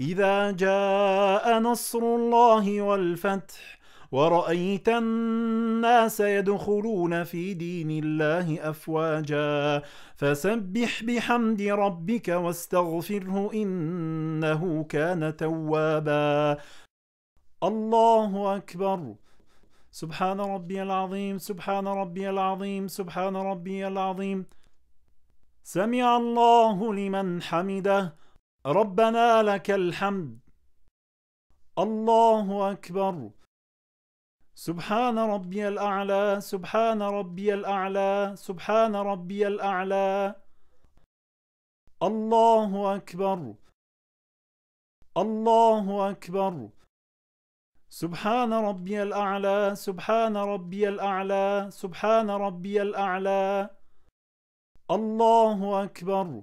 إذا جاء نصر الله والفتح ورأيت الناس يدخلون في دين الله أفواجا فسبح بحمد ربك واستغفره إنه كان توابا الله أكبر سبحان ربي العظيم سبحان ربي العظيم سبحان ربي العظيم سمع الله لمن حمده ربنا لك الحمد الله أكبر سبحان ربي الأعلى سبحان ربي الأعلى سبحان ربي الأعلى الله أكبر الله أكبر سبحان ربي الأعلى سبحان ربي الأعلى سبحان ربي الأعلى الله أكبر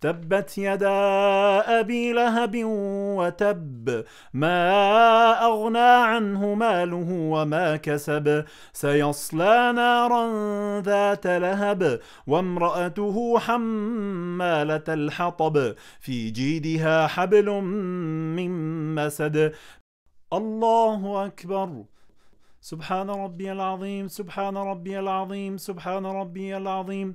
تبت يدا أبي لهب وتب ما أغنى عنه ماله وما كسب سيصلى نارا ذات لهب وامرأته حمالة الحطب في جيدها حبل من مسد الله أكبر سبحان ربي العظيم سبحان ربي العظيم سبحان ربي العظيم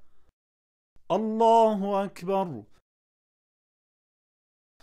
الله أكبر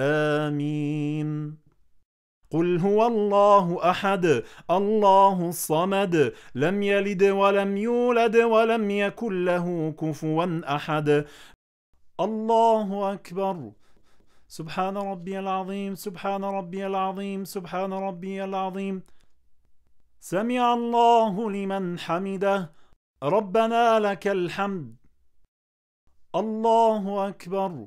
آمين قل هو الله أحد الله الصمد لم يلد ولم يولد ولم يكن له كفوا أحد الله أكبر سبحان ربي العظيم سبحان ربي العظيم سبحان ربي العظيم سمع الله لمن حمده ربنا لك الحمد الله أكبر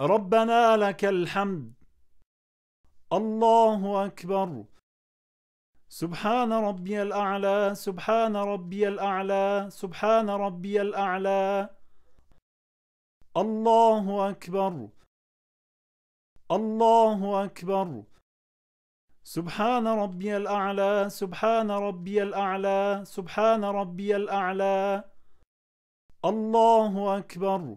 ربنا لك الحمد الله أكبر سبحان ربي الأعلى سبحان ربي الأعلى سبحان ربي الأعلى الله أكبر الله أكبر سبحان ربي الأعلى سبحان ربي الأعلى سبحان ربي الأعلى الله أكبر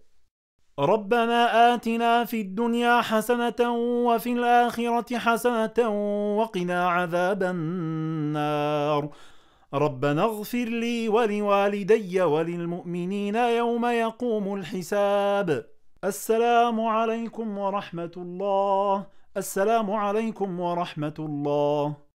ربنا آتنا في الدنيا حسنة وفي الآخرة حسنة وقنا عذاب النار ربنا اغفر لي ولوالدي وللمؤمنين يوم يقوم الحساب السلام عليكم ورحمة الله السلام عليكم ورحمة الله